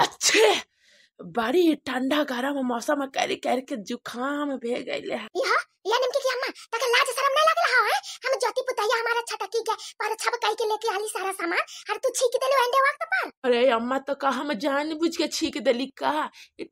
अच्छे बड़ी ठंडा गरम मौसम करी कर के जुकाम भे गईले है यहाँ या निमकी की अम्मा तक लाज शर्म ना लग रहा है हम ज्योति पुतैया हमारा छटा की के पर छब कह के लेके आली सारा सामान और तू छीक देलो एंडे वक्त पर अरे अम्मा तो का हम जान बुझ के छीक देली का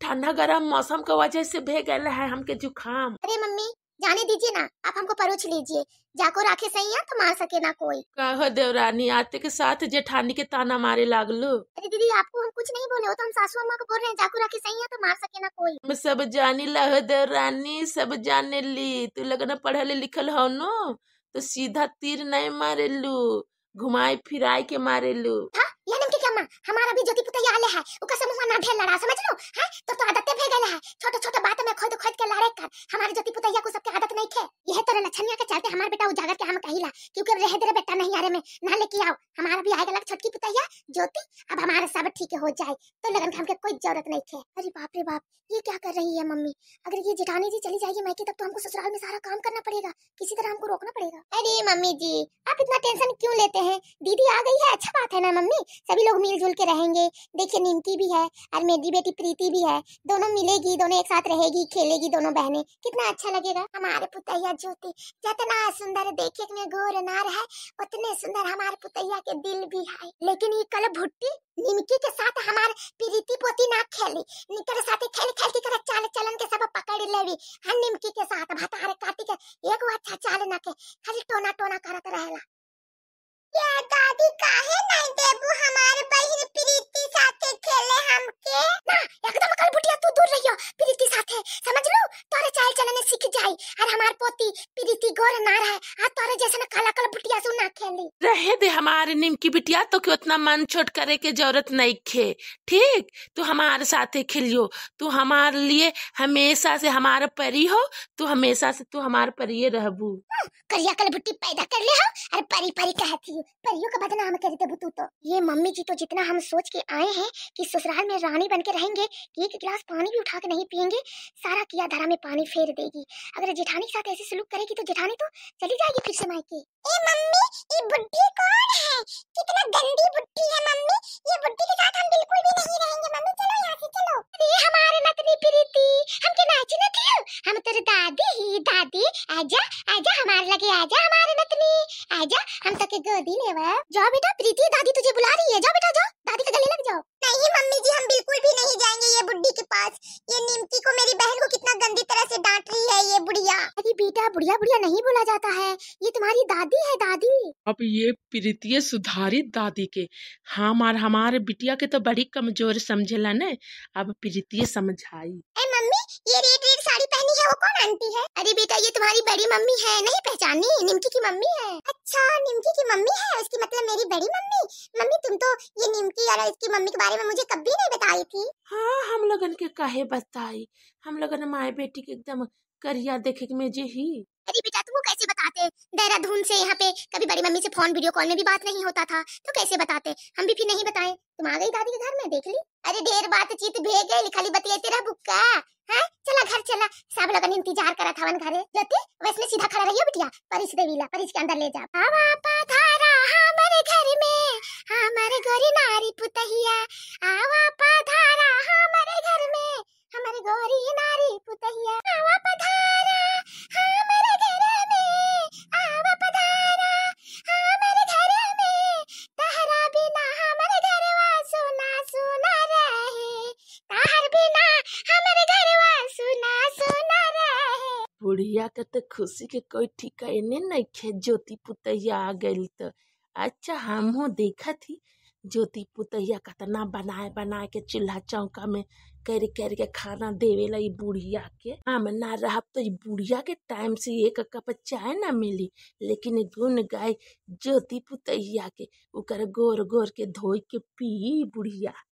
ठंडा गरम मौसम के वजह से भे गईले है हमके जुकाम अरे मम्मी जाने दीजिए ना आप हमको परोच लीजिए जाको राखे सही है तो मार सके ना कोई कहो देवरानी आते के साथ जेठानी के ताना मारे लागलो अरे दीदी आपको हम कुछ नहीं बोले हो तो हम सासू अम्मा को बोल रहे हैं जाको राखे सही है तो मार सके ना कोई मैं सब जानी लहो देवरानी सब जाने ली तू लगन पढ़ल लिखल हो नो तो सीधा तीर नहीं मारे लू घुमाए फिराए के मारे हाँ मामा हमारा भी ज्योति पुतैया आले है उका समूह ना ढेर लड़ा समझ लो हां तो तो आदतें पे गेले है छोटे छोटे बात में खोद खोद के लड़े कर हमारी ज्योति पुतैया को सबके आदत नहीं थे यह तो रहना छनिया के चलते हमारा बेटा उजागर के हम कहीं ला क्योंकि अब रह तेरे बेटा नहीं आ रहे में ना लेके आओ हमारा भी आएगा लग छटकी पुतैया ज्योति अब हमारा सब ठीक हो जाए तो लगन हमके कोई जरूरत नहीं थे अरे बाप रे बाप ये क्या कर रही है मम्मी अगर ये जेठानी जी चली जाएगी मायके तब तो हमको ससुराल में सारा काम करना पड़ेगा किसी तरह हमको रोकना पड़ेगा अरे मम्मी जी आप इतना टेंशन क्यों लेते हैं दीदी आ गई है अच्छा बात है ना मम्मी सभी लोग मिलजुल के रहेंगे देखिए निमकी भी है और मेरी बेटी प्रीति भी है दोनों मिलेगी दोनों एक साथ रहेगी खेलेगी दोनों बहनें कितना अच्छा लगेगा हमारे पुतैया ज्योति जितना सुंदर देखे में गोर नार है उतने सुंदर हमारे पुतैया के दिल भी है लेकिन ये कल भुट्टी निमकी के साथ हमार प्रीति पोती ना खेली निकर साथ खेल खेल के कर चाल चलन के सब पकड़ लेवी हम हाँ, निमकी के साथ भतार काटी के एक अच्छा चाल ना के खाली टोना टोना करत रहला ये दादी काहे नहीं देबू हमारे जनने सीख जाई और हमार पोती प्रीति गोर ना रहे आ तोरे ना काला काला बिटिया सु ना खेली रहे दे हमार की बिटिया तो क्यों इतना मन छोट करे के जरूरत नहीं खे ठीक तू हमार साथे खेलियो तू हमार लिए हमेशा से हमार परी हो तू हमेशा से तू हमार परी रहबू हम्म, करिया कल बुट्टी पैदा कर ले हो अरे परी परी कहती हो परियों का बदनाम कर देबू तू तो ये मम्मी जी तो जितना हम सोच के आए हैं कि ससुराल में रानी बन के रहेंगे एक गिलास पानी भी उठा के नहीं पियेंगे सारा किया धरा में पानी फेर घेर देगी अगर जेठानी के साथ ऐसे सलूक करेगी तो जेठानी तो चली जाएगी फिर से मायके ए मम्मी ये बुड्ढी कौन है कितना गंदी बुड्ढी है मम्मी ये बुड्ढी के साथ हम बिल्कुल भी नहीं रहेंगे मम्मी चलो यहाँ से चलो अरे हमारे नतनी प्रीति हम के नाची न थी हम तेरे दादी ही दादी आजा आजा हमारे लगे आजा हमारे नतनी आजा हम तक के गोदी लेवा जाओ बेटा प्रीति दादी तुझे बुला रही है जाओ बेटा जाओ दादी के गले लग जाओ नहीं मम्मी जी हम बिल्कुल भी नहीं जाएंगे ये बुड्ढी के पास ये निमकी को मेरी बहन को कितना बुढ़िया बुढ़िया नहीं बोला जाता है ये तुम्हारी दादी है दादी अब ये प्रीतिय सुधारी दादी के हम हाँ, और हमारे बिटिया के तो बड़ी कमजोर समझे न अब प्रीतिय समझाई ए मम्मी ये रेड रेड साड़ी पहनी है वो कौन आंटी है अरे बेटा ये तुम्हारी बड़ी मम्मी है नहीं पहचानी निमकी की मम्मी है अच्छा निमकी की मम्मी है उसकी मतलब मेरी बड़ी मम्मी मम्मी तुम तो ये निमकी और इसकी मम्मी के बारे में मुझे कभी नहीं बताई थी हाँ हम लोगन के कहे बताई हम लोगन माए बेटी के एकदम करिया देखे में जे ही अरे बेटा तुमको कैसे बताते देहरादून से यहाँ पे कभी बड़ी मम्मी से फोन वीडियो कॉल में भी बात नहीं होता था तो कैसे बताते हम भी फिर नहीं बताए तुम आ गई दादी के घर में देख ली अरे देर बात चीत भेज गई खाली बतिए तेरा बुक्का है चला घर चला सब लोग इंतजार करा था घरे जाते वैसे सीधा खड़ा रही बिटिया परिस देवीला परिस के अंदर ले जा बाबा पाधारा हमारे घर में हमारे गोरी नारी पुतहिया आवा पाधारा हमारे घर में हमारे गोरी नारी पुतहिया आवा बुढ़िया के तो खुशी के कोई ठिकाने खे ज्योति पुतैया आ गई तो अच्छा हमहू देखा थी ज्योति पुतैया कतना बनाए बनाए के चूल्हा चौका में कर कर के खाना देवे ला बुढ़िया के हम ना रह तो बुढ़िया के टाइम से एक कप चाय ना मिली लेकिन गुन गाय ज्योति पुतैया के उकर गोर गोर के धोई के पी बुढ़िया